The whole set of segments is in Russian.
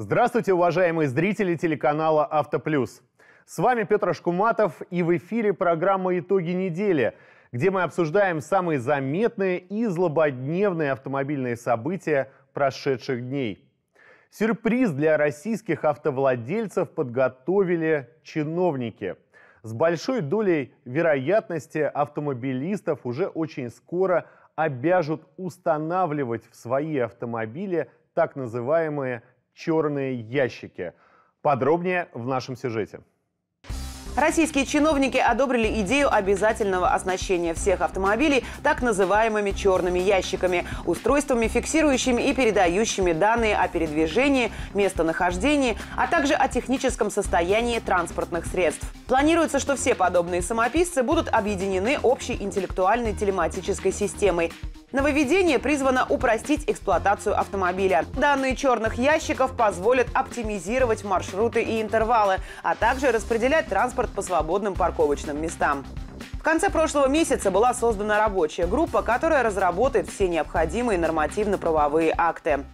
Здравствуйте, уважаемые зрители телеканала «Автоплюс». С вами Петр Шкуматов и в эфире программа «Итоги недели», где мы обсуждаем самые заметные и злободневные автомобильные события прошедших дней. Сюрприз для российских автовладельцев подготовили чиновники. С большой долей вероятности автомобилистов уже очень скоро обяжут устанавливать в свои автомобили так называемые черные ящики. Подробнее в нашем сюжете. Российские чиновники одобрили идею обязательного оснащения всех автомобилей так называемыми черными ящиками, устройствами, фиксирующими и передающими данные о передвижении, местонахождении, а также о техническом состоянии транспортных средств. Планируется, что все подобные самописцы будут объединены общей интеллектуальной телематической системой. Нововведение призвано упростить эксплуатацию автомобиля. Данные черных ящиков позволят оптимизировать маршруты и интервалы, а также распределять транспорт по свободным парковочным местам. В конце прошлого месяца была создана рабочая группа, которая разработает все необходимые нормативно-правовые акты.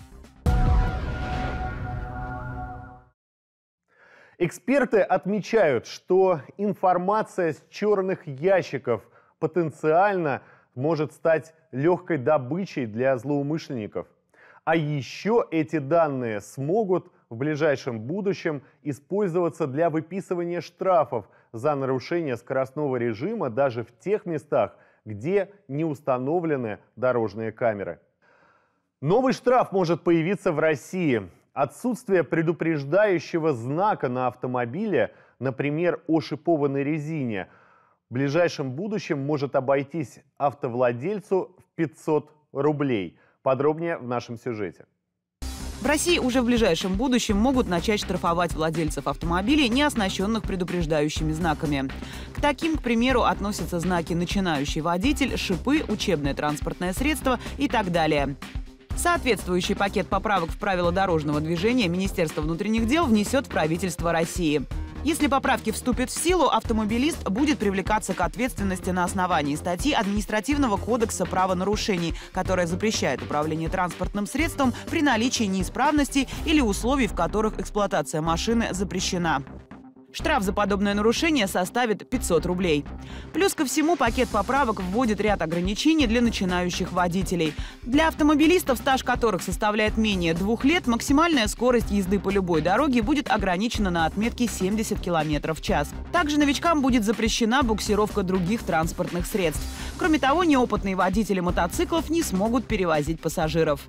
Эксперты отмечают, что информация с черных ящиков потенциально – может стать легкой добычей для злоумышленников. А еще эти данные смогут в ближайшем будущем использоваться для выписывания штрафов за нарушение скоростного режима даже в тех местах, где не установлены дорожные камеры. Новый штраф может появиться в России. Отсутствие предупреждающего знака на автомобиле, например, о шипованной резине – в ближайшем будущем может обойтись автовладельцу в 500 рублей. Подробнее в нашем сюжете. В России уже в ближайшем будущем могут начать штрафовать владельцев автомобилей, не оснащенных предупреждающими знаками. К таким, к примеру, относятся знаки «начинающий водитель», «шипы», «учебное транспортное средство» и так далее. Соответствующий пакет поправок в правила дорожного движения Министерство внутренних дел внесет в правительство России. Если поправки вступят в силу, автомобилист будет привлекаться к ответственности на основании статьи Административного кодекса правонарушений, которая запрещает управление транспортным средством при наличии неисправностей или условий, в которых эксплуатация машины запрещена. Штраф за подобное нарушение составит 500 рублей. Плюс ко всему пакет поправок вводит ряд ограничений для начинающих водителей. Для автомобилистов, стаж которых составляет менее двух лет, максимальная скорость езды по любой дороге будет ограничена на отметке 70 км в час. Также новичкам будет запрещена буксировка других транспортных средств. Кроме того, неопытные водители мотоциклов не смогут перевозить пассажиров.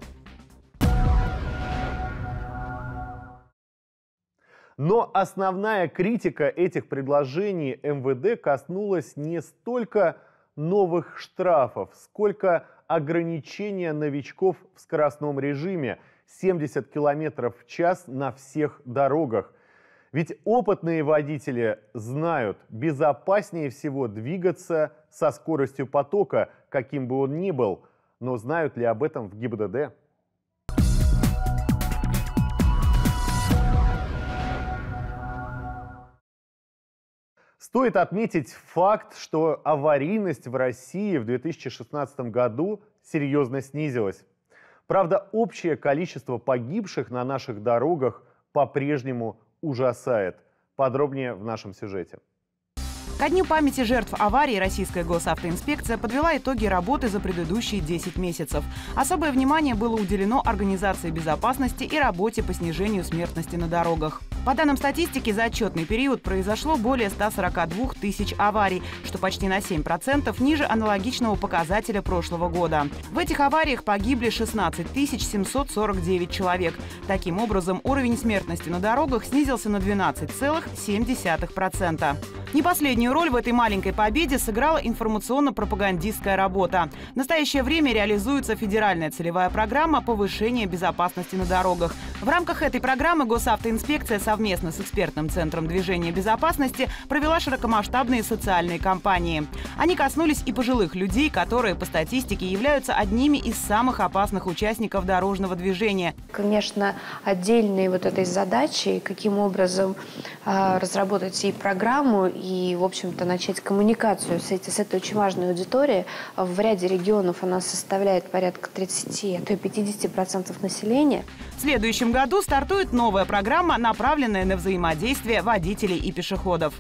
Но основная критика этих предложений МВД коснулась не столько новых штрафов, сколько ограничения новичков в скоростном режиме 70 км в час на всех дорогах. Ведь опытные водители знают, безопаснее всего двигаться со скоростью потока, каким бы он ни был. Но знают ли об этом в ГИБДД? Стоит отметить факт, что аварийность в России в 2016 году серьезно снизилась. Правда, общее количество погибших на наших дорогах по-прежнему ужасает. Подробнее в нашем сюжете. Ко дню памяти жертв аварии российская госавтоинспекция подвела итоги работы за предыдущие 10 месяцев. Особое внимание было уделено организации безопасности и работе по снижению смертности на дорогах. По данным статистики, за отчетный период произошло более 142 тысяч аварий, что почти на 7% ниже аналогичного показателя прошлого года. В этих авариях погибли 16 749 человек. Таким образом, уровень смертности на дорогах снизился на 12,7%. Не последний Последнюю роль в этой маленькой победе сыграла информационно-пропагандистская работа. В настоящее время реализуется федеральная целевая программа повышения безопасности на дорогах. В рамках этой программы госавтоинспекция совместно с экспертным центром движения безопасности провела широкомасштабные социальные кампании. Они коснулись и пожилых людей, которые по статистике являются одними из самых опасных участников дорожного движения. Конечно, отдельной вот этой задачей, каким образом э, разработать и программу, и, в общем, общем-то, начать коммуникацию с, эти, с этой очень важной аудиторией. В ряде регионов она составляет порядка 30, а то и 50% процентов населения. В следующем году стартует новая программа, направленная на взаимодействие водителей и пешеходов.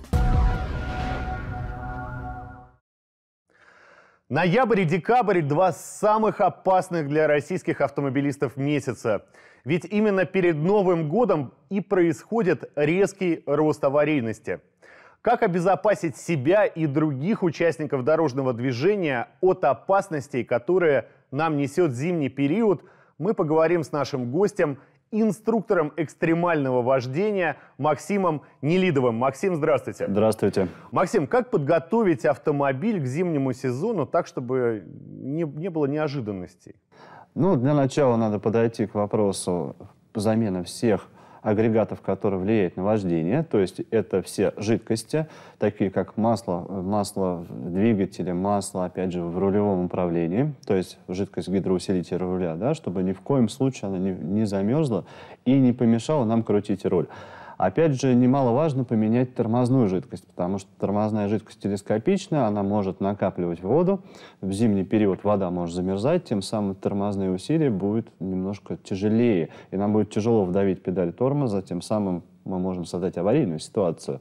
Ноябрь и декабрь – два самых опасных для российских автомобилистов месяца. Ведь именно перед Новым годом и происходит резкий рост аварийности – как обезопасить себя и других участников дорожного движения от опасностей, которые нам несет зимний период, мы поговорим с нашим гостем, инструктором экстремального вождения Максимом Нелидовым. Максим, здравствуйте. Здравствуйте. Максим, как подготовить автомобиль к зимнему сезону так, чтобы не, не было неожиданностей? Ну, для начала надо подойти к вопросу замены всех агрегатов, которые влияют на вождение, то есть это все жидкости, такие как масло, э, масло двигателя, масло, опять же, в рулевом управлении, то есть жидкость гидроусилителя руля, да, чтобы ни в коем случае она не, не замерзла и не помешала нам крутить руль. Опять же, немаловажно поменять тормозную жидкость, потому что тормозная жидкость телескопичная, она может накапливать воду. В зимний период вода может замерзать, тем самым тормозные усилия будут немножко тяжелее. И нам будет тяжело вдавить педаль тормоза, тем самым мы можем создать аварийную ситуацию.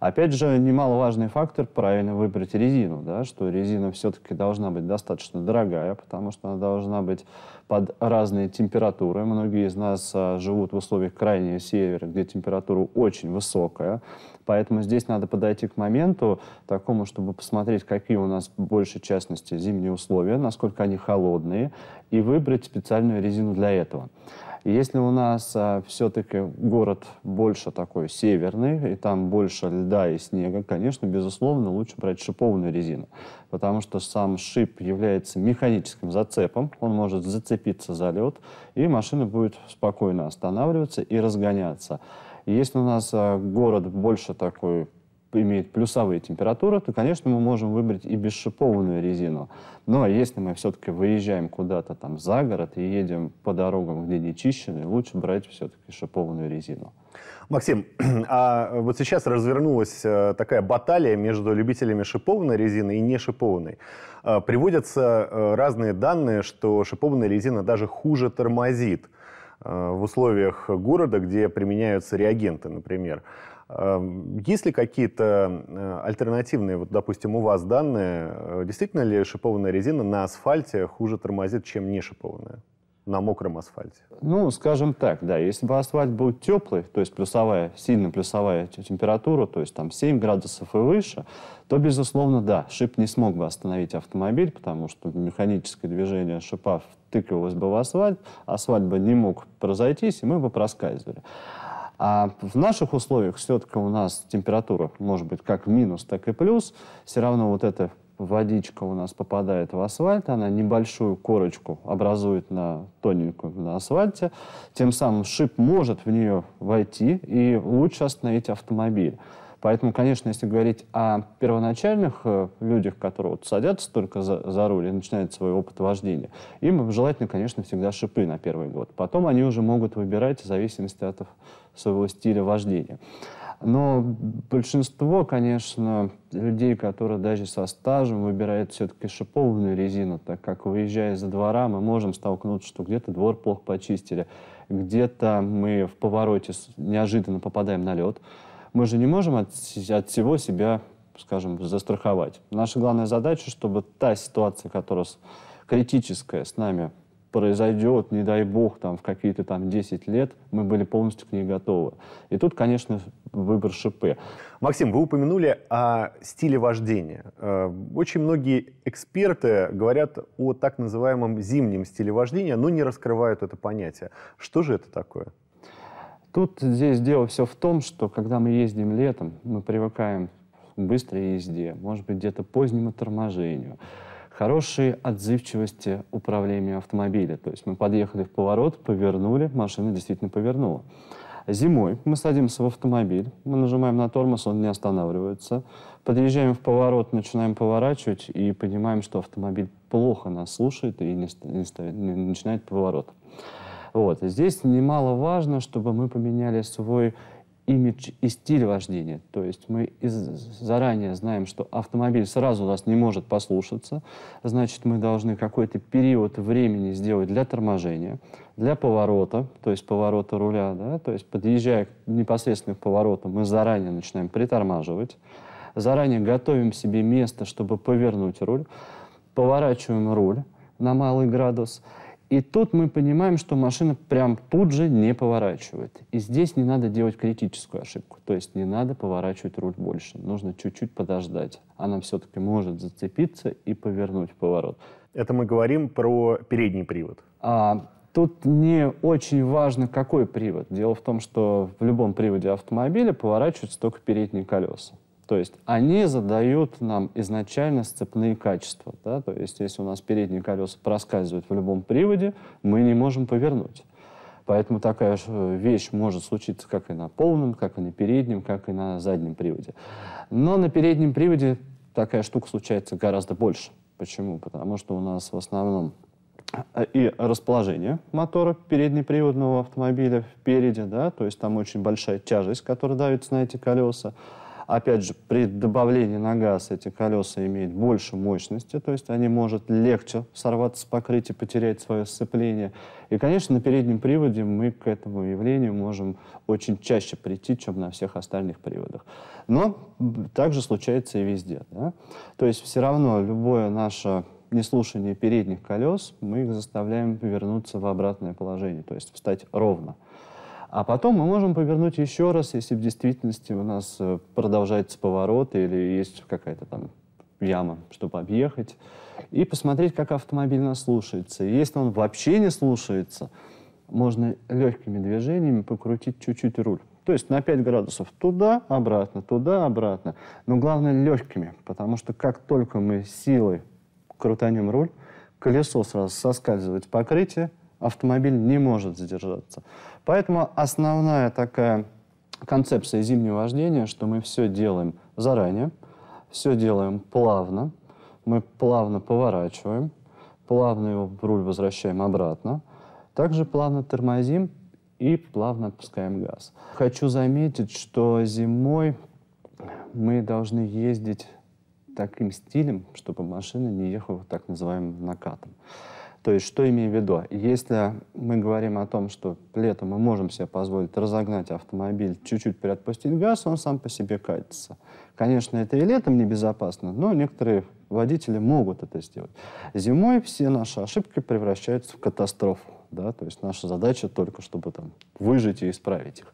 Опять же, немаловажный фактор – правильно выбрать резину, да, что резина все-таки должна быть достаточно дорогая, потому что она должна быть под разные температуры. Многие из нас а, живут в условиях крайнего севера, где температура очень высокая, поэтому здесь надо подойти к моменту такому, чтобы посмотреть, какие у нас в большей частности зимние условия, насколько они холодные, и выбрать специальную резину для этого. Если у нас а, все-таки город больше такой северный, и там больше льда и снега, конечно, безусловно, лучше брать шипованную резину, потому что сам шип является механическим зацепом, он может зацепиться за лед, и машина будет спокойно останавливаться и разгоняться. Если у нас а, город больше такой имеет плюсовые температуры, то, конечно, мы можем выбрать и бесшипованную резину. Но ну, а если мы все-таки выезжаем куда-то там за город и едем по дорогам, где не чищены, лучше брать все-таки шипованную резину. Максим, а вот сейчас развернулась э, такая баталия между любителями шипованной резины и не шипованной. Э, приводятся э, разные данные, что шипованная резина даже хуже тормозит в условиях города, где применяются реагенты, например. Эм, есть ли какие-то э, альтернативные, вот, допустим, у вас данные, э, действительно ли шипованная резина на асфальте хуже тормозит, чем не шипованная? на мокром асфальте? Ну, скажем так, да. Если бы асфальт был теплый, то есть плюсовая, сильно плюсовая температура, то есть там 7 градусов и выше, то, безусловно, да, шип не смог бы остановить автомобиль, потому что механическое движение шипа втыкалось бы в асфальт, асфальт бы не мог разойтись, и мы бы проскальзывали. А в наших условиях все-таки у нас температура может быть как минус, так и плюс. Все равно вот эта водичка у нас попадает в асфальт, она небольшую корочку образует на тоненькую на асфальте, тем самым шип может в нее войти и лучше остановить автомобиль. Поэтому, конечно, если говорить о первоначальных э, людях, которые вот садятся только за, за руль и начинают свой опыт вождения, им желательно, конечно, всегда шипы на первый год. Потом они уже могут выбирать в зависимости от своего стиля вождения. Но большинство, конечно, людей, которые даже со стажем выбирают все-таки шипованную резину, так как выезжая из-за двора, мы можем столкнуться, что где-то двор плохо почистили, где-то мы в повороте неожиданно попадаем на лед, мы же не можем от, от всего себя, скажем, застраховать. Наша главная задача, чтобы та ситуация, которая критическая с нами произойдет, не дай бог, там, в какие-то там 10 лет, мы были полностью к ней готовы. И тут, конечно, выбор шипы. Максим, вы упомянули о стиле вождения. Э, очень многие эксперты говорят о так называемом зимнем стиле вождения, но не раскрывают это понятие. Что же это такое? Тут здесь дело все в том, что когда мы ездим летом, мы привыкаем к быстрой езде, может быть, где-то позднему торможению, хорошей отзывчивости управления автомобиля. То есть мы подъехали в поворот, повернули, машина действительно повернула. Зимой мы садимся в автомобиль, мы нажимаем на тормоз, он не останавливается. Подъезжаем в поворот, начинаем поворачивать и понимаем, что автомобиль плохо нас слушает и не, не, не начинает поворот. Вот. А здесь немаловажно, чтобы мы поменяли свой имидж и стиль вождения. То есть мы из заранее знаем, что автомобиль сразу нас не может послушаться, значит, мы должны какой-то период времени сделать для торможения, для поворота, то есть поворота руля, да, то есть подъезжая к к поворотам, мы заранее начинаем притормаживать, заранее готовим себе место, чтобы повернуть руль, поворачиваем руль на малый градус – и тут мы понимаем, что машина прям тут же не поворачивает. И здесь не надо делать критическую ошибку. То есть не надо поворачивать руль больше. Нужно чуть-чуть подождать. Она все-таки может зацепиться и повернуть поворот. Это мы говорим про передний привод. А, тут не очень важно, какой привод. Дело в том, что в любом приводе автомобиля поворачиваются только передние колеса. То есть они задают нам изначально сцепные качества. Да? То есть если у нас передние колеса проскальзывают в любом приводе, мы не можем повернуть. Поэтому такая э, вещь может случиться как и на полном, как и на переднем, как и на заднем приводе. Но на переднем приводе такая штука случается гораздо больше. Почему? Потому что у нас в основном э, и расположение мотора переднеприводного автомобиля впереди, да, то есть там очень большая тяжесть, которая давится на эти колеса. Опять же, при добавлении на газ эти колеса имеют больше мощности, то есть они могут легче сорваться с покрытия, потерять свое сцепление. И, конечно, на переднем приводе мы к этому явлению можем очень чаще прийти, чем на всех остальных приводах. Но также случается и везде. Да? То есть все равно любое наше неслушание передних колес, мы их заставляем вернуться в обратное положение, то есть встать ровно. А потом мы можем повернуть еще раз, если в действительности у нас э, продолжается поворот или есть какая-то там яма, чтобы объехать, и посмотреть, как автомобиль нас слушается. если он вообще не слушается, можно легкими движениями покрутить чуть-чуть руль. То есть на 5 градусов туда-обратно, туда-обратно. Но главное легкими, потому что как только мы силой крутанем руль, колесо сразу соскальзывает с покрытия, автомобиль не может задержаться. Поэтому основная такая концепция зимнего вождения, что мы все делаем заранее, все делаем плавно, мы плавно поворачиваем, плавно его в руль возвращаем обратно, также плавно тормозим и плавно отпускаем газ. Хочу заметить, что зимой мы должны ездить таким стилем, чтобы машина не ехала так называемым накатом. То есть, что имею в виду? Если мы говорим о том, что летом мы можем себе позволить разогнать автомобиль, чуть-чуть приотпустить газ, он сам по себе катится. Конечно, это и летом небезопасно, но некоторые водители могут это сделать. Зимой все наши ошибки превращаются в катастрофу. Да? То есть наша задача только, чтобы там, выжить и исправить их.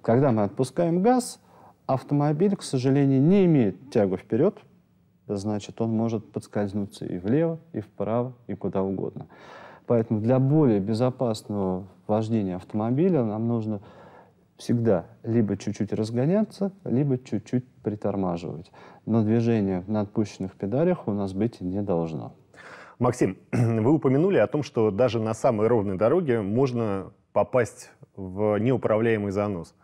Когда мы отпускаем газ, автомобиль, к сожалению, не имеет тягу вперед, значит, он может подскользнуться и влево, и вправо, и куда угодно. Поэтому для более безопасного вождения автомобиля нам нужно всегда либо чуть-чуть разгоняться, либо чуть-чуть притормаживать. Но движение на отпущенных педалях у нас быть не должно. Максим, вы упомянули о том, что даже на самой ровной дороге можно попасть в неуправляемый занос.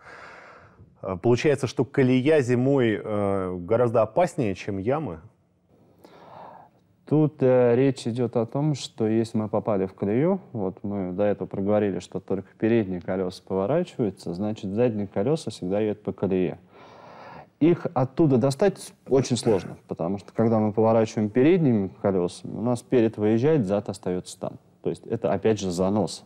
Э, получается, что колея зимой э, гораздо опаснее, чем ямы? Тут э, речь идет о том, что если мы попали в колею, вот мы до этого проговорили, что только передние колеса поворачиваются, значит задние колеса всегда едут по колее. Их оттуда достать очень сложно, потому что когда мы поворачиваем передними колесами, у нас перед выезжает, зад остается там. То есть это опять же занос.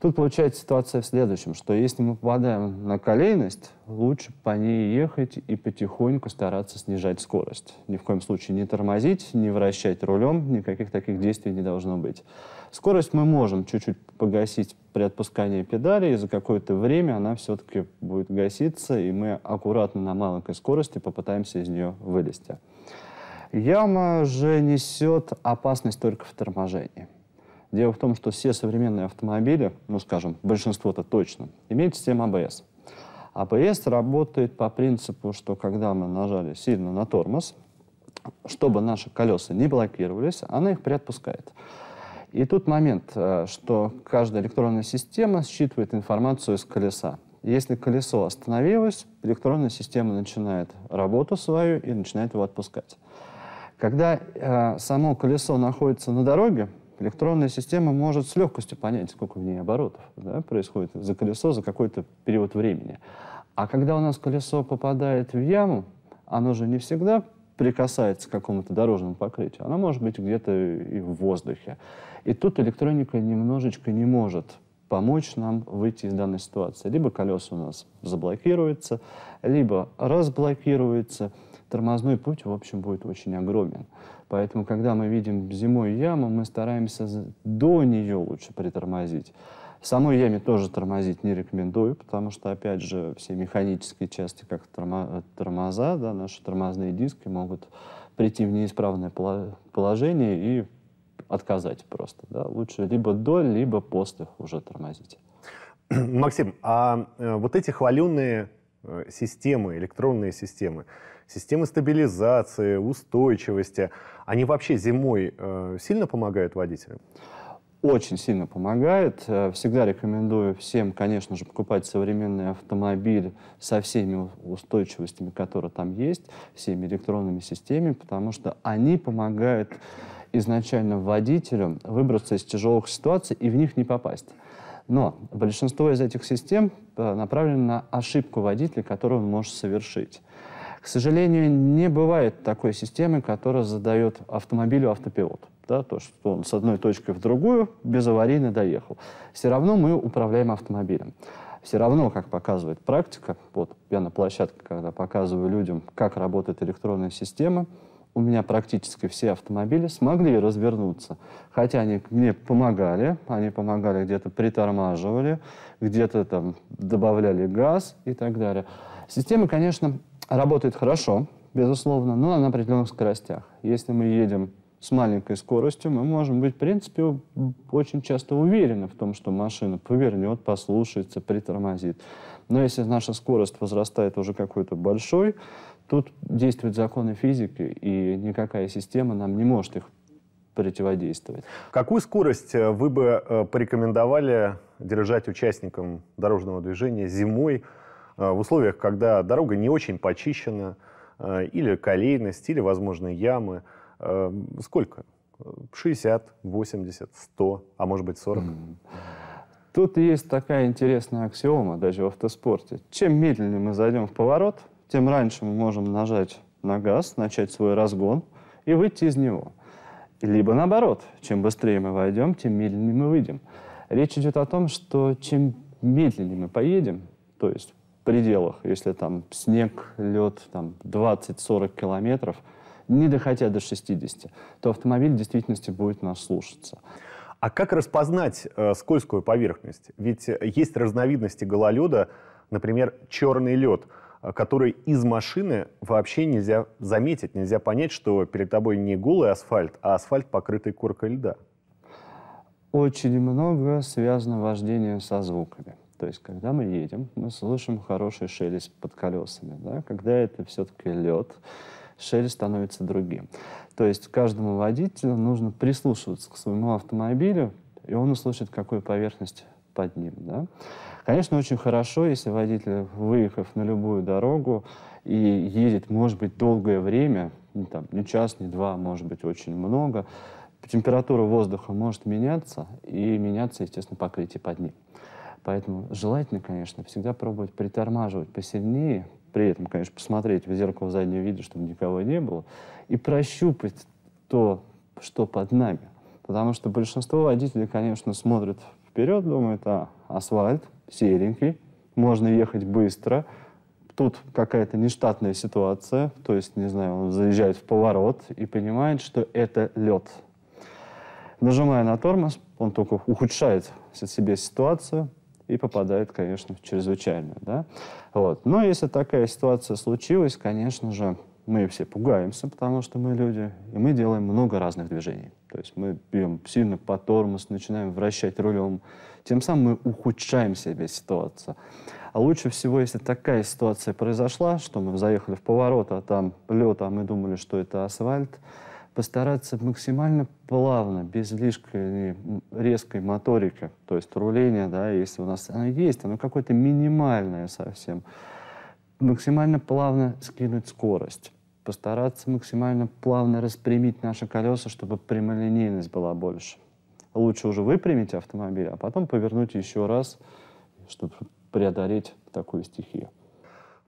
Тут получается ситуация в следующем, что если мы попадаем на колейность, лучше по ней ехать и потихоньку стараться снижать скорость. Ни в коем случае не тормозить, не вращать рулем, никаких таких действий не должно быть. Скорость мы можем чуть-чуть погасить при отпускании педали, и за какое-то время она все-таки будет гаситься, и мы аккуратно на маленькой скорости попытаемся из нее вылезти. Яма же несет опасность только в торможении. Дело в том, что все современные автомобили, ну, скажем, большинство-то точно, имеют систему АБС. АБС работает по принципу, что когда мы нажали сильно на тормоз, чтобы наши колеса не блокировались, она их приотпускает. И тут момент, э, что каждая электронная система считывает информацию из колеса. Если колесо остановилось, электронная система начинает работу свою и начинает его отпускать. Когда э, само колесо находится на дороге, электронная система может с легкостью понять, сколько в ней оборотов да, происходит за колесо за какой-то период времени. А когда у нас колесо попадает в яму, оно же не всегда прикасается к какому-то дорожному покрытию. Оно может быть где-то и в воздухе. И тут электроника немножечко не может помочь нам выйти из данной ситуации. Либо колеса у нас заблокируется, либо разблокируется. Тормозной путь, в общем, будет очень огромен. Поэтому, когда мы видим зимой яму, мы стараемся до нее лучше притормозить. В самой яме тоже тормозить не рекомендую, потому что, опять же, все механические части, как тормоза, да, наши тормозные диски могут прийти в неисправное положение и отказать просто. Да. Лучше либо до, либо после уже тормозить. Максим, а э, вот эти хваленные э, системы, электронные системы, системы стабилизации, устойчивости, они вообще зимой э, сильно помогают водителям? Очень сильно помогает. Э, всегда рекомендую всем, конечно же, покупать современный автомобиль со всеми устойчивостями, которые там есть, всеми электронными системами, потому что они помогают изначально водителям выбраться из тяжелых ситуаций и в них не попасть. Но большинство из этих систем э, направлено на ошибку водителя, которую он может совершить. К сожалению, не бывает такой системы, которая задает автомобилю автопилот. Да, то, что он с одной точки в другую без аварийно доехал. Все равно мы управляем автомобилем. Все равно, как показывает практика, вот я на площадке, когда показываю людям, как работает электронная система, у меня практически все автомобили смогли развернуться. Хотя они мне помогали, они помогали где-то притормаживали, где-то там добавляли газ и так далее. Система, конечно, работает хорошо, безусловно, но на определенных скоростях. Если мы едем с маленькой скоростью, мы можем быть, в принципе, очень часто уверены в том, что машина повернет, послушается, притормозит. Но если наша скорость возрастает уже какой-то большой, тут действуют законы физики, и никакая система нам не может их противодействовать. Какую скорость э, вы бы э, порекомендовали держать участникам дорожного движения зимой Э, в условиях, когда дорога не очень почищена, э, или колейность, или, возможно, ямы. Э, сколько? 60, 80, 100, а может быть 40. Тут есть такая интересная аксиома даже в автоспорте. Чем медленнее мы зайдем в поворот, тем раньше мы можем нажать на газ, начать свой разгон и выйти из него. Либо наоборот, чем быстрее мы войдем, тем медленнее мы выйдем. Речь идет о том, что чем медленнее мы поедем, то есть пределах, если там снег, лед, там 20-40 километров, не доходя до 60, то автомобиль в действительности будет нас слушаться. А как распознать э, скользкую поверхность? Ведь э, есть разновидности гололеда, например, черный лед, э, который из машины вообще нельзя заметить, нельзя понять, что перед тобой не голый асфальт, а асфальт, покрытый коркой льда. Очень много связано вождение со звуками. То есть, когда мы едем, мы слышим хороший шелест под колесами. Да? Когда это все-таки лед, шелест становится другим. То есть каждому водителю нужно прислушиваться к своему автомобилю, и он услышит, какую поверхность под ним. Да? Конечно, очень хорошо, если водитель, выехав на любую дорогу и едет, может быть, долгое время, не, ну, там, не час, не два, может быть, очень много, температура воздуха может меняться, и меняться, естественно, покрытие под ним. Поэтому желательно, конечно, всегда пробовать притормаживать посильнее, при этом, конечно, посмотреть в зеркало заднего вида, чтобы никого не было, и прощупать то, что под нами. Потому что большинство водителей, конечно, смотрят вперед, думают, а, асфальт серенький, можно ехать быстро, тут какая-то нештатная ситуация, то есть, не знаю, он заезжает в поворот и понимает, что это лед. Нажимая на тормоз, он только ухудшает себе ситуацию, и попадает, конечно, в чрезвычайную. Да? Вот. Но если такая ситуация случилась, конечно же, мы все пугаемся, потому что мы люди, и мы делаем много разных движений. То есть мы бьем сильно по тормоз, начинаем вращать рулем. Тем самым мы ухудшаем себе ситуацию. А лучше всего, если такая ситуация произошла, что мы заехали в поворот, а там лед, а мы думали, что это асфальт, постараться максимально плавно, без лишней э, резкой моторики, то есть руление, да, если у нас оно есть, оно какое-то минимальное совсем, максимально плавно скинуть скорость постараться максимально плавно распрямить наши колеса, чтобы прямолинейность была больше. Лучше уже выпрямить автомобиль, а потом повернуть еще раз, чтобы преодолеть такую стихию.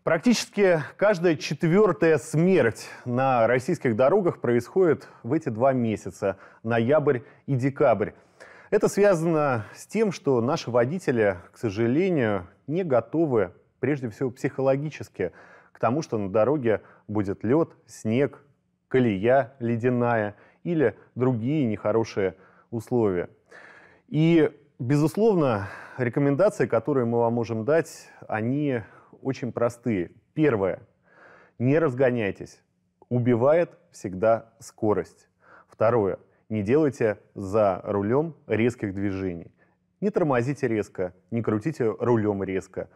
Практически каждая четвертая смерть на российских дорогах происходит в эти два месяца, ноябрь и декабрь. Это связано с тем, что наши водители, к сожалению, не готовы, прежде всего психологически, к тому, что на дороге будет лед, снег, колея ледяная или другие нехорошие условия. И, безусловно, рекомендации, которые мы вам можем дать, они очень простые. Первое. Не разгоняйтесь. Убивает всегда скорость. Второе. Не делайте за рулем резких движений. Не тормозите резко, не крутите рулем резко.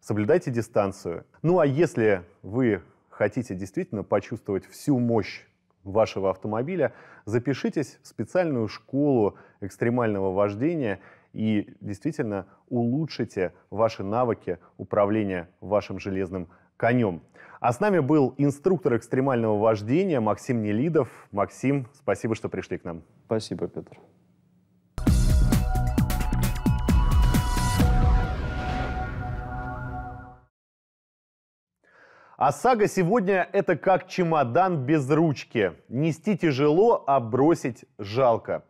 Соблюдайте дистанцию. Ну а если вы хотите действительно почувствовать всю мощь вашего автомобиля, запишитесь в специальную школу экстремального вождения – и действительно улучшите ваши навыки управления вашим железным конем. А с нами был инструктор экстремального вождения Максим Нелидов. Максим, спасибо, что пришли к нам. Спасибо, Петр. А сага сегодня – это как чемодан без ручки. Нести тяжело, а бросить жалко.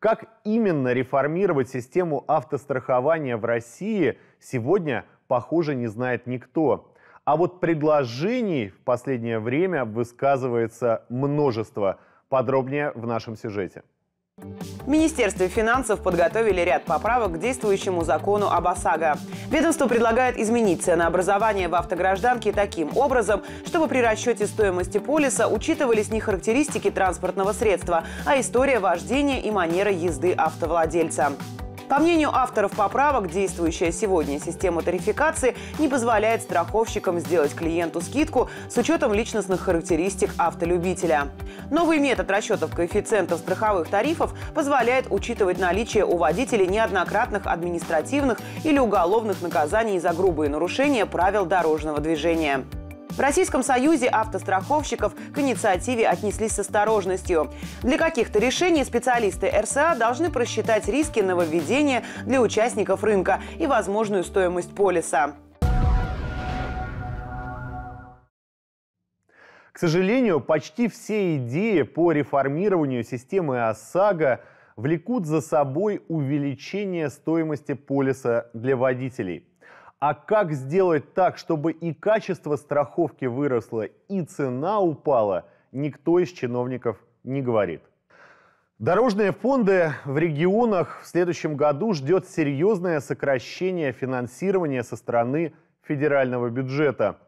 Как именно реформировать систему автострахования в России сегодня, похоже, не знает никто. А вот предложений в последнее время высказывается множество. Подробнее в нашем сюжете. Министерство финансов подготовили ряд поправок к действующему закону об ОСАГО. Ведомство предлагает изменить ценообразование в автогражданке таким образом, чтобы при расчете стоимости полиса учитывались не характеристики транспортного средства, а история вождения и манера езды автовладельца. По мнению авторов поправок, действующая сегодня система тарификации не позволяет страховщикам сделать клиенту скидку с учетом личностных характеристик автолюбителя. Новый метод расчетов коэффициентов страховых тарифов позволяет учитывать наличие у водителей неоднократных административных или уголовных наказаний за грубые нарушения правил дорожного движения. В Российском Союзе автостраховщиков к инициативе отнеслись с осторожностью. Для каких-то решений специалисты РСА должны просчитать риски нововведения для участников рынка и возможную стоимость полиса. К сожалению, почти все идеи по реформированию системы ОСАГО влекут за собой увеличение стоимости полиса для водителей. А как сделать так, чтобы и качество страховки выросло, и цена упала, никто из чиновников не говорит. Дорожные фонды в регионах в следующем году ждет серьезное сокращение финансирования со стороны федерального бюджета.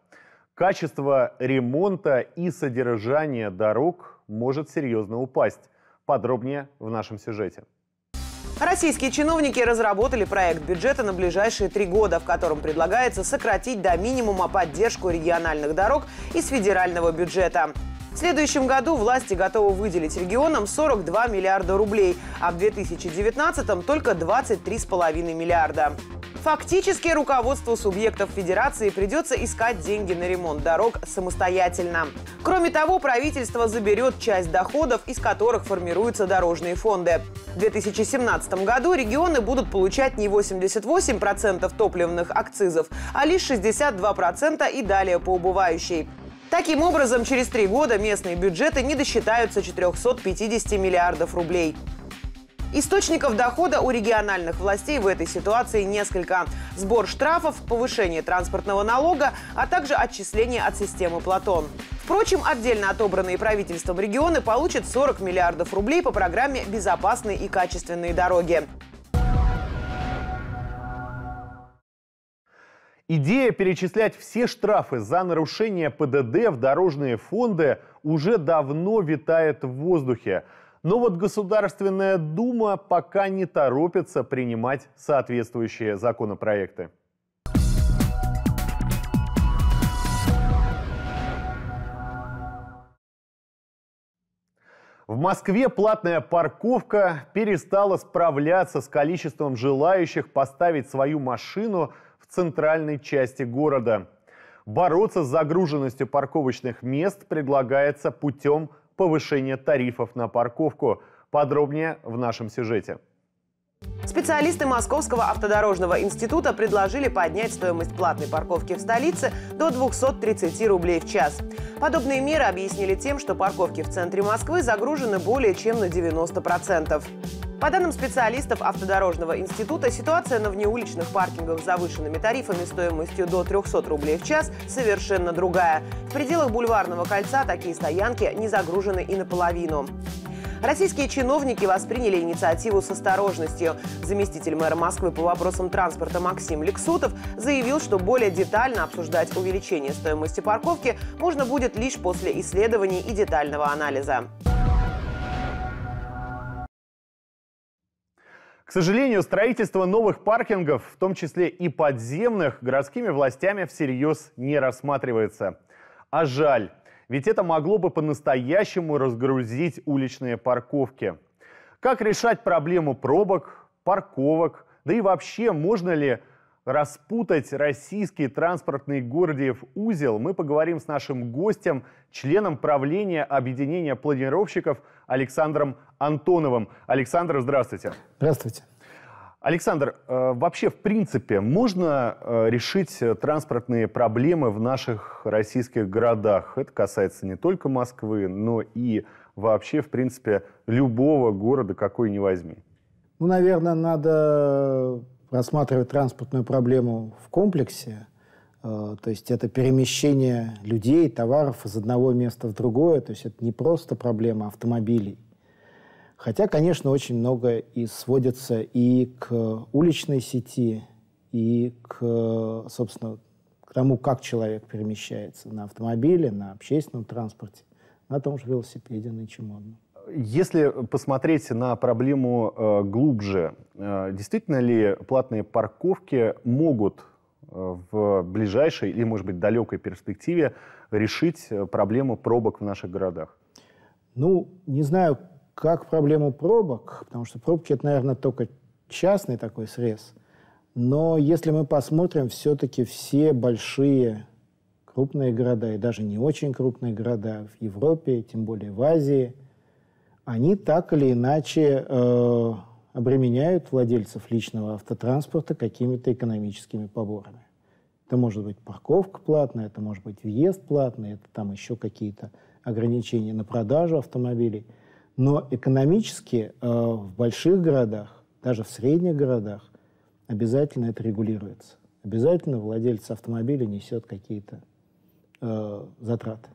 Качество ремонта и содержания дорог может серьезно упасть. Подробнее в нашем сюжете. Российские чиновники разработали проект бюджета на ближайшие три года, в котором предлагается сократить до минимума поддержку региональных дорог из федерального бюджета. В следующем году власти готовы выделить регионам 42 миллиарда рублей, а в 2019 только 23,5 миллиарда. Фактически руководству субъектов Федерации придется искать деньги на ремонт дорог самостоятельно. Кроме того, правительство заберет часть доходов, из которых формируются дорожные фонды. В 2017 году регионы будут получать не 88% топливных акцизов, а лишь 62% и далее по убывающей. Таким образом, через три года местные бюджеты не досчитаются 450 миллиардов рублей. Источников дохода у региональных властей в этой ситуации несколько. Сбор штрафов, повышение транспортного налога, а также отчисление от системы «Платон». Впрочем, отдельно отобранные правительством регионы получат 40 миллиардов рублей по программе «Безопасные и качественные дороги». Идея перечислять все штрафы за нарушение ПДД в дорожные фонды уже давно витает в воздухе. Но вот Государственная Дума пока не торопится принимать соответствующие законопроекты. В Москве платная парковка перестала справляться с количеством желающих поставить свою машину в центральной части города. Бороться с загруженностью парковочных мест предлагается путем повышения тарифов на парковку. Подробнее в нашем сюжете. Специалисты Московского автодорожного института предложили поднять стоимость платной парковки в столице до 230 рублей в час. Подобные меры объяснили тем, что парковки в центре Москвы загружены более чем на 90%. По данным специалистов Автодорожного института, ситуация на внеуличных паркингах с завышенными тарифами стоимостью до 300 рублей в час совершенно другая. В пределах Бульварного кольца такие стоянки не загружены и наполовину. Российские чиновники восприняли инициативу с осторожностью. Заместитель мэра Москвы по вопросам транспорта Максим Лексутов заявил, что более детально обсуждать увеличение стоимости парковки можно будет лишь после исследований и детального анализа. К сожалению, строительство новых паркингов, в том числе и подземных, городскими властями всерьез не рассматривается. А жаль, ведь это могло бы по-настоящему разгрузить уличные парковки. Как решать проблему пробок, парковок, да и вообще можно ли Распутать российский транспортный Гордиев узел мы поговорим с нашим гостем, членом правления Объединения планировщиков Александром Антоновым. Александр, здравствуйте. Здравствуйте. Александр, э, вообще, в принципе, можно э, решить транспортные проблемы в наших российских городах? Это касается не только Москвы, но и вообще, в принципе, любого города, какой ни возьми. Ну, наверное, надо рассматривать транспортную проблему в комплексе, э, то есть это перемещение людей, товаров из одного места в другое, то есть это не просто проблема автомобилей. Хотя, конечно, очень много и сводится и к уличной сети, и к, собственно, к тому, как человек перемещается на автомобиле, на общественном транспорте, на том же велосипеде, на чем угодно. Если посмотреть на проблему э, глубже, э, действительно ли платные парковки могут э, в ближайшей или, может быть, далекой перспективе решить проблему пробок в наших городах? Ну, не знаю, как проблему пробок, потому что пробки – это, наверное, только частный такой срез. Но если мы посмотрим, все-таки все большие крупные города и даже не очень крупные города в Европе, тем более в Азии – они так или иначе э, обременяют владельцев личного автотранспорта какими-то экономическими поборами. Это может быть парковка платная, это может быть въезд платный, это там еще какие-то ограничения на продажу автомобилей. Но экономически э, в больших городах, даже в средних городах, обязательно это регулируется. Обязательно владелец автомобиля несет какие-то э, затраты.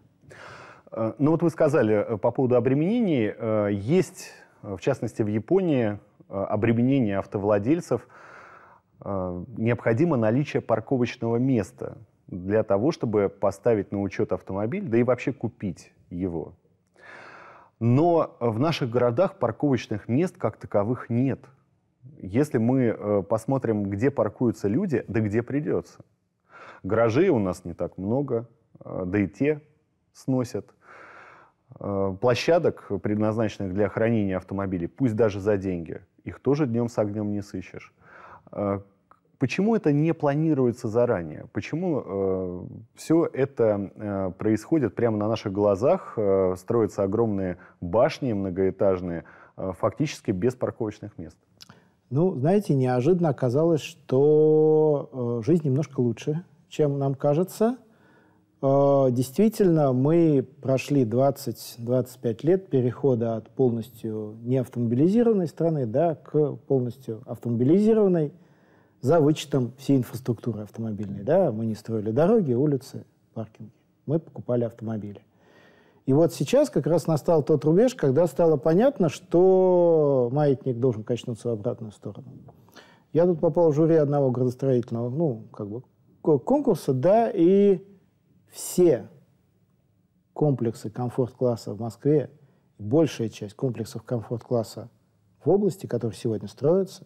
Э, ну вот вы сказали э, по поводу обременений. Э, есть, в частности, в Японии обременение автовладельцев. Необходимо наличие парковочного места для того, чтобы поставить на учет автомобиль, да и вообще купить его. Но в наших городах парковочных мест как таковых нет. Если мы посмотрим, где паркуются люди, да где придется. Гаражей у нас не так много, да и те сносят. Э, площадок, предназначенных для хранения автомобилей, пусть даже за деньги, их тоже днем с огнем не сыщешь. Э, почему это не планируется заранее? Почему э, все это э, происходит прямо на наших глазах? Э, строятся огромные башни многоэтажные, э, фактически без парковочных мест. Ну, знаете, неожиданно оказалось, что э, жизнь немножко лучше, чем нам кажется. А, действительно, мы прошли 20-25 лет перехода от полностью неавтомобилизированной страны да, к полностью автомобилизированной за вычетом всей инфраструктуры автомобильной. Да? Мы не строили дороги, улицы, паркинги. Мы покупали автомобили. И вот сейчас как раз настал тот рубеж, когда стало понятно, что маятник должен качнуться в обратную сторону. Я тут попал в жюри одного градостроительного, ну, как бы, конкурса, да, и все комплексы комфорт-класса в Москве, большая часть комплексов комфорт-класса в области, которые сегодня строятся,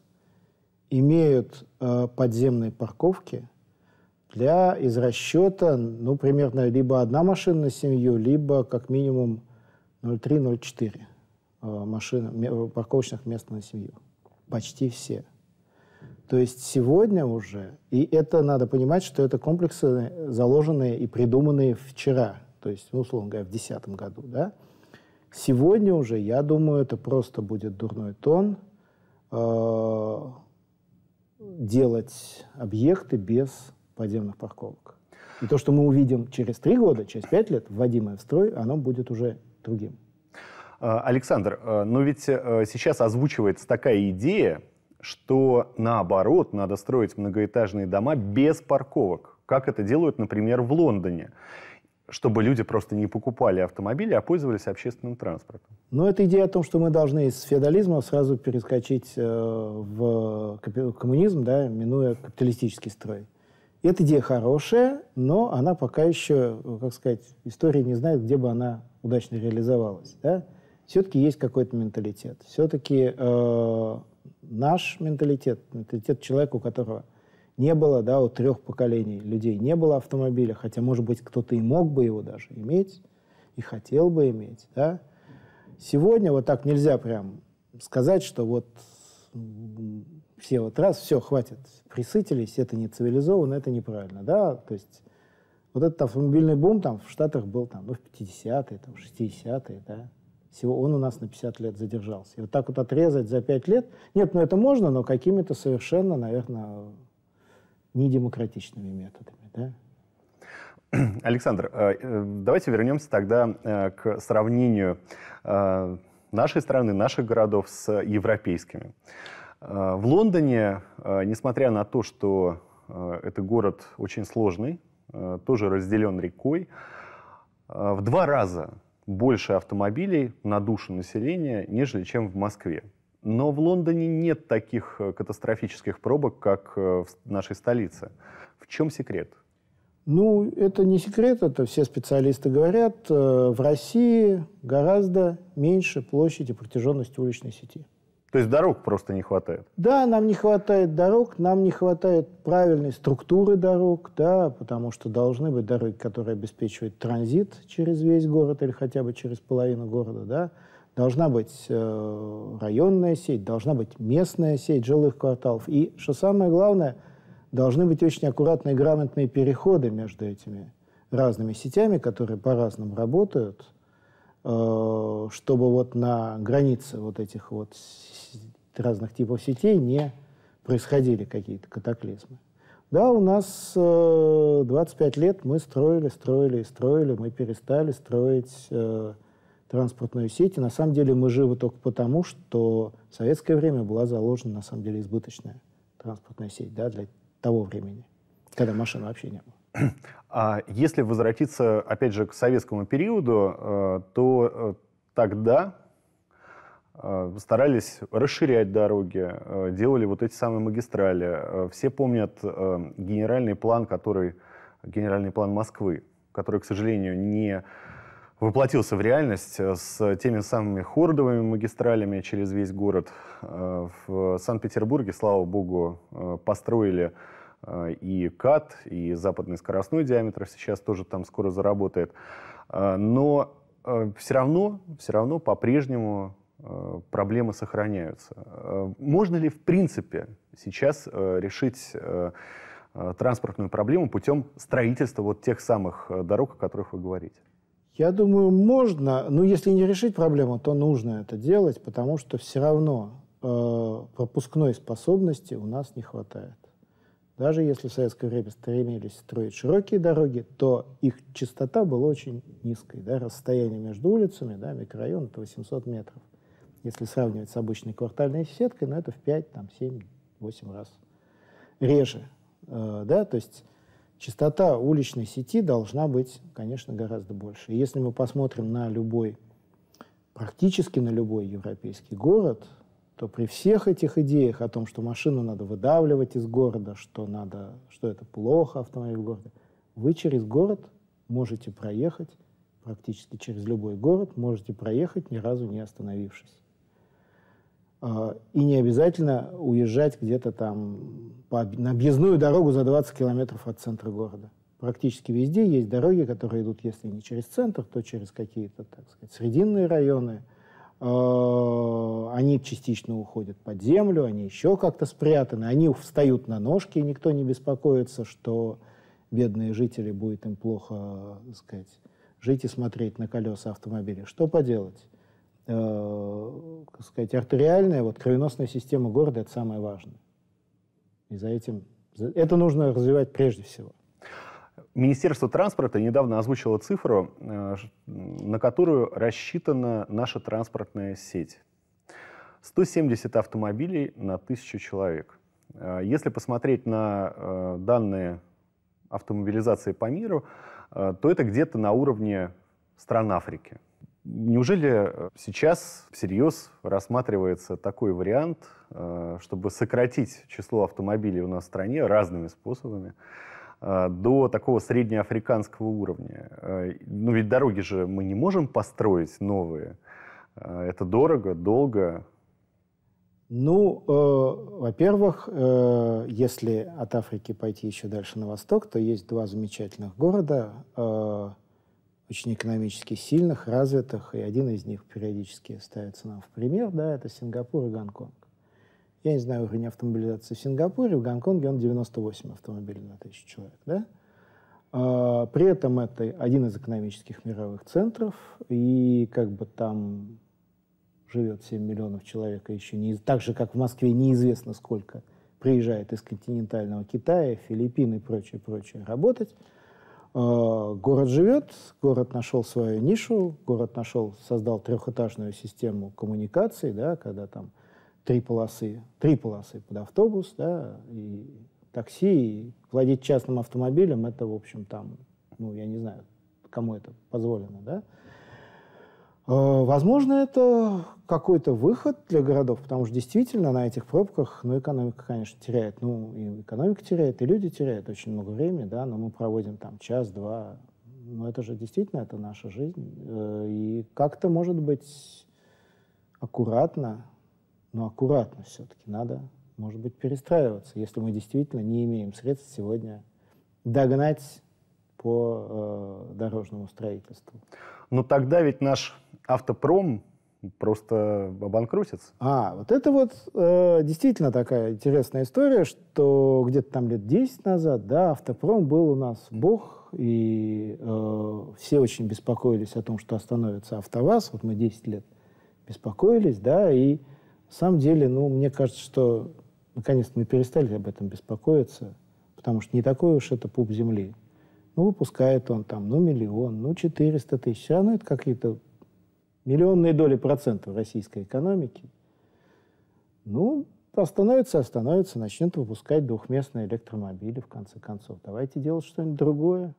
имеют э, подземные парковки для из расчета, ну, примерно либо одна машина на семью, либо как минимум 0,3-0,4 э, машины э, парковочных мест на семью. Почти все. То есть сегодня уже, и это надо понимать, что это комплексы, э, заложенные и придуманные вчера, то есть, ну, условно говоря, в 2010 году, да. Сегодня уже, я думаю, это просто будет дурной тон э, делать объекты без подземных парковок. И то, что мы увидим через три года, через пять лет, вводимое в строй, оно будет уже другим. Э, Александр, э, но ведь сейчас озвучивается такая идея, что наоборот надо строить многоэтажные дома без парковок, как это делают, например, в Лондоне чтобы люди просто не покупали автомобили, а пользовались общественным транспортом. Ну, это идея о том, что мы должны из феодализма сразу перескочить э, в коммунизм, да, минуя капиталистический строй. эта идея хорошая, но она пока еще, э, как сказать, история не знает, где бы она удачно реализовалась. Да? Все-таки есть какой-то менталитет. Все-таки э, наш менталитет, менталитет человека, у которого не было, да, у трех поколений людей не было автомобиля, хотя, может быть, кто-то и мог бы его даже иметь, и хотел бы иметь, да. Сегодня вот так нельзя прям сказать, что вот все вот раз, все, хватит, присытились, это не цивилизованно, это неправильно, да, то есть вот этот автомобильный бум там в Штатах был там, ну, в 50-е, там, 60-е, да, всего он у нас на 50 лет задержался. И вот так вот отрезать за 5 лет, нет, ну это можно, но какими-то совершенно, наверное, недемократичными методами. Да? Александр, э, э, давайте вернемся тогда э, к сравнению нашей страны, наших городов с европейскими. В Лондоне, несмотря на то, что это город очень сложный, тоже разделен рекой, в два раза больше автомобилей на душу населения, нежели чем в Москве. Но в Лондоне нет таких э, катастрофических пробок, как э, в нашей столице. В чем секрет? Ну, это не секрет, это все специалисты говорят. Э, в России гораздо меньше площади протяженности уличной сети. То есть дорог просто не хватает? Да, нам не хватает дорог, нам не хватает правильной структуры дорог, да, потому что должны быть дороги, которые обеспечивают транзит через весь город или хотя бы через половину города, да. Должна быть э, районная сеть, должна быть местная сеть жилых кварталов. И, что самое главное, должны быть очень аккуратные грамотные переходы между этими разными сетями, которые по-разному работают – Э, чтобы вот на границе вот этих вот разных типов сетей не происходили какие-то катаклизмы. Да, у нас 25 э, лет мы строили, строили и строили, мы перестали строить э, транспортную сеть. И на самом деле мы живы только потому, что в советское время была заложена на самом деле избыточная транспортная сеть да, для того времени, когда машин вообще не было. А если возвратиться, опять же, к советскому периоду, э, то э, тогда э, старались расширять дороги, делали вот эти самые магистрали. Все помнят генеральный план, который генеральный план Москвы, который, к сожалению, не воплотился в реальность с теми самыми хордовыми магистралями через весь город. В Санкт-Петербурге, слава богу, построили Э, и КАТ, и западный скоростной диаметр сейчас тоже там скоро заработает. Э, но э, все равно, все равно по-прежнему проблемы сохраняются. Можно ли в принципе сейчас решить транспортную проблему путем строительства вот тех самых дорог, о которых вы говорите? Я думаю, можно, но если не решить проблему, то нужно это делать, потому что все равно э, пропускной способности у нас не хватает. Даже если в советское время стремились строить широкие дороги, то их частота была очень низкой. Да, расстояние между улицами, да, микрорайон, это 800 метров. Если сравнивать с обычной квартальной сеткой, но ну, это в 5, там, 7, 8 раз реже. Э, да, то есть частота уличной сети должна быть, конечно, гораздо больше. И если мы посмотрим на любой, практически на любой европейский город – то при всех этих идеях о том, что машину надо выдавливать из города, что, надо, что это плохо, автомобиль в городе, вы через город можете проехать, практически через любой город можете проехать, ни разу не остановившись. А, и не обязательно уезжать где-то там по, на объездную дорогу за 20 километров от центра города. Практически везде есть дороги, которые идут, если не через центр, то через какие-то, так сказать, срединные районы – Э, они частично уходят под землю, они еще как-то спрятаны, они встают на ножки, и никто не беспокоится, что бедные жители будет им плохо, так э, сказать, жить и смотреть на колеса автомобиля. Что поделать? Э, сказать, артериальная, вот кровеносная система города – это самое важное. И за этим... Это нужно развивать прежде всего. Министерство транспорта недавно озвучило цифру, э, на которую рассчитана наша транспортная сеть. 170 автомобилей на тысячу человек. Э, если посмотреть на э, данные автомобилизации по миру, то это где-то на уровне стран Африки. Неужели сейчас всерьез рассматривается такой вариант, чтобы сократить число автомобилей у нас в стране разными способами, Э, до такого среднеафриканского уровня. Э, ну ведь дороги же мы не можем построить новые. Э, это дорого, долго. Ну, э, во-первых, э, если от Африки пойти еще дальше на восток, то есть два замечательных города, э, очень экономически сильных, развитых, и один из них периодически ставится нам в пример, да, это Сингапур и Гонконг. Я не знаю уровень автомобилизации в Сингапуре, в Гонконге он 98 автомобилей на тысячу человек. Да? А, при этом это один из экономических мировых центров, и как бы там живет 7 миллионов человек, и еще не, так же, как в Москве, неизвестно сколько приезжает из континентального Китая, Филиппин и прочее, прочее работать. А, город живет, город нашел свою нишу, город нашел, создал трехэтажную систему коммуникаций, да, когда там три полосы, три полосы под автобус, да, и такси, и владеть частным автомобилем, это, в общем, там, ну, я не знаю, кому это позволено, да. А, возможно, это какой-то выход для городов, потому что действительно на этих пробках, ну, экономика, конечно, теряет, ну, и экономика теряет, и люди теряют очень много времени, да, но мы проводим там час-два, ну, это же действительно, это наша жизнь, э, и как-то, может быть, аккуратно, но аккуратно все-таки надо, может быть, перестраиваться, если мы действительно не имеем средств сегодня догнать по э, дорожному строительству. Но ну тогда ведь наш автопром просто обанкротится. А, вот это вот э, действительно такая интересная история, что где-то там лет 10 назад, да, автопром был у нас бог, и э, все очень беспокоились о том, что остановится АвтоВАЗ. Вот мы 10 лет беспокоились, да, и на самом деле, ну, мне кажется, что наконец-то мы перестали об этом беспокоиться, потому что не такой уж это пуп земли. Ну, выпускает он там, ну, миллион, ну, 400 тысяч. Все равно это какие-то миллионные доли процентов российской экономики. Ну, остановится, остановится, начнет выпускать двухместные электромобили, в конце концов. Давайте делать что-нибудь другое.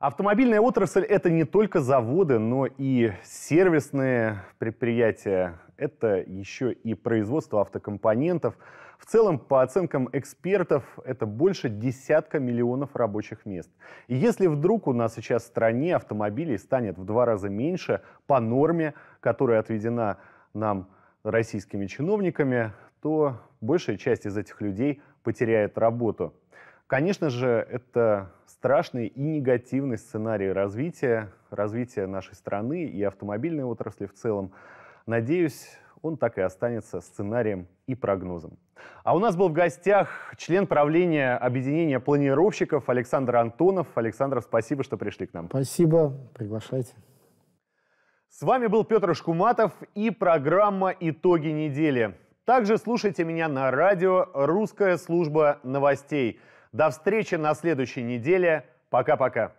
Автомобильная отрасль – это не только заводы, но и сервисные предприятия. Это еще и производство автокомпонентов. В целом, по оценкам экспертов, это больше десятка миллионов рабочих мест. И если вдруг у нас сейчас в стране автомобилей станет в два раза меньше по норме, которая отведена нам российскими чиновниками, то большая часть из этих людей потеряет работу. Конечно же, это страшный и негативный сценарий развития, развития нашей страны и автомобильной отрасли в целом. Надеюсь, он так и останется сценарием и прогнозом. А у нас был в гостях член правления объединения планировщиков Александр Антонов. Александр, спасибо, что пришли к нам. Спасибо, приглашайте. С вами был Петр Шкуматов и программа «Итоги недели». Также слушайте меня на радио «Русская служба новостей». До встречи на следующей неделе. Пока-пока.